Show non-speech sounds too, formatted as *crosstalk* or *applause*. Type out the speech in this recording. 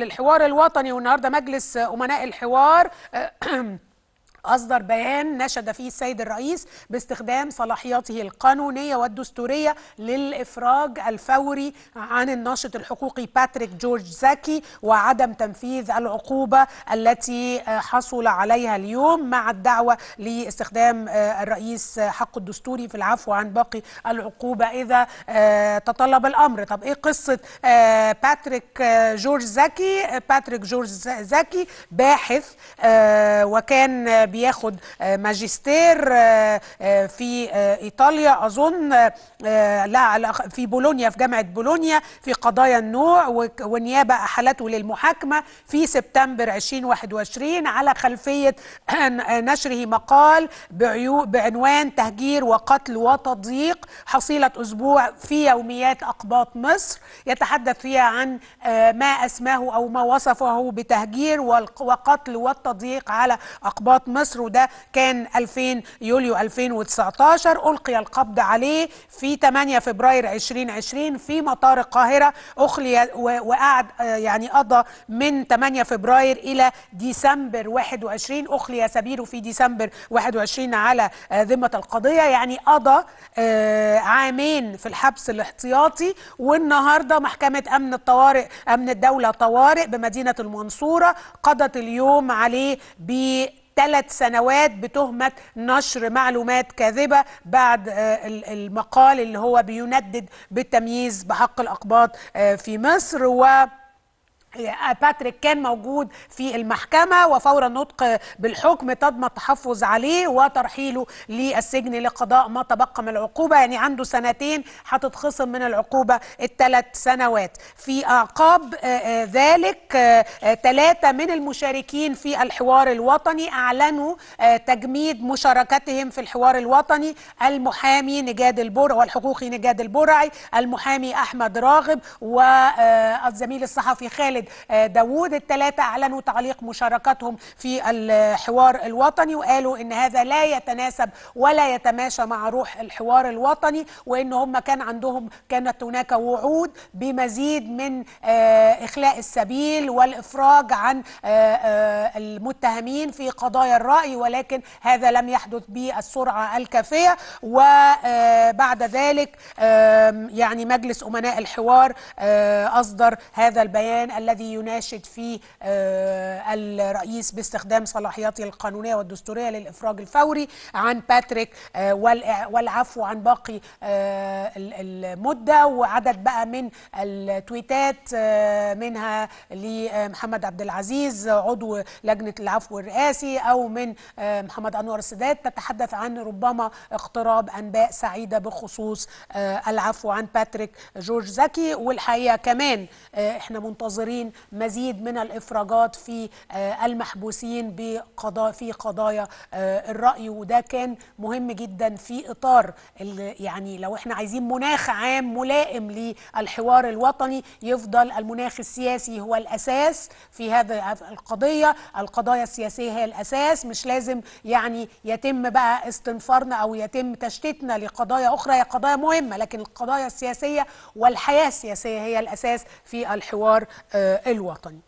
للحوار الوطني والنهارده مجلس امناء الحوار آه، *clears throat* أصدر بيان نشد فيه السيد الرئيس باستخدام صلاحياته القانونية والدستورية للإفراج الفوري عن الناشط الحقوقي باتريك جورج زاكي وعدم تنفيذ العقوبة التي آه، حصل عليها اليوم مع الدعوة لاستخدام آه، الرئيس حقه الدستوري في العفو عن باقي العقوبة إذا آه، تطلب الأمر طب إيه قصة باتريك جورج زاكي باتريك جورج زاكي باحث وكان بياخد آه، ماجستير آه، آه، في ايطاليا اظن لا في بولونيا في جامعه بولونيا في قضايا النوع ونيابه احالته للمحاكمه في سبتمبر 2021 على خلفيه *clears throat* نشره مقال بعنوان تهجير وقتل وتضييق حصيله اسبوع في يوميات اقباط مصر يتحدث فيها عن ما اسماه او ما وصفه بتهجير وقتل والتضييق على اقباط مصر مصر وده كان 2000 يوليو 2019 ألقي القبض عليه في 8 فبراير 2020 في مطار القاهرة أخلي وقعد آه، يعني قضى من 8 فبراير إلى ديسمبر 21 أخلي سبيله في ديسمبر 21 على آه، ذمة القضية يعني قضى آه، عامين في الحبس الاحتياطي والنهاردة محكمة أمن الطوارئ أمن الدولة طوارئ بمدينة المنصورة قضت اليوم عليه ب ثلاث سنوات بتهمة نشر معلومات كاذبة بعد آه، المقال اللي هو بيندد بالتمييز بحق الأقباط آه، في مصر و آه، باتريك كان موجود في المحكمة وفور النطق بالحكم تم التحفظ عليه وترحيله للسجن لقضاء ما تبقى من العقوبة يعني عنده سنتين هتتخصم من العقوبة الثلاث سنوات في أعقاب آه، آه، ذلك ثلاثة من المشاركين في الحوار الوطني أعلنوا تجميد مشاركتهم في الحوار الوطني المحامي نجاد البرع والحقوقي نجاد البرعي المحامي أحمد راغب والزميل الصحفي خالد السيد آه، داوود الثلاثة أعلنوا تعليق مشاركتهم في الحوار الوطني وقالوا إن هذا لا يتناسب ولا يتماشى مع روح الحوار الوطني وإن هم كان عندهم كانت هناك وعود بمزيد من آه، إخلاء السبيل والإفراج عن آه، المتهمين في قضايا الرأي ولكن هذا لم يحدث بالسرعة الكافية وبعد ذلك يعني مجلس أمناء الحوار أصدر هذا البيان الذي الذي يناشد فيه آه، الرئيس باستخدام صلاحياته القانونية والدستورية للإفراج الفوري عن باتريك آه، والعفو عن باقي آه، المدة وعدد بقى من التويتات منها لمحمد عبد العزيز عضو لجنة العفو الرئاسي أو من محمد أنور السادات تتحدث عن ربما اقتراب أنباء سعيدة بخصوص العفو عن باتريك جورج زكي والحقيقة كمان احنا منتظرين تكوين مزيد من الافراجات في آه، المحبوسين بقضاء في قضايا آه، الراي وده كان مهم جدا في اطار يعني لو احنا عايزين مناخ عام ملائم للحوار الوطني يفضل المناخ السياسي هو الاساس في هذا القضيه القضايا السياسيه هي الاساس مش لازم يعني يتم بقى استنفارنا او يتم تشتتنا لقضايا اخرى هي قضايا مهمه لكن القضايا السياسيه والحياه السياسيه هي الاساس في الحوار آه، آه، الوطني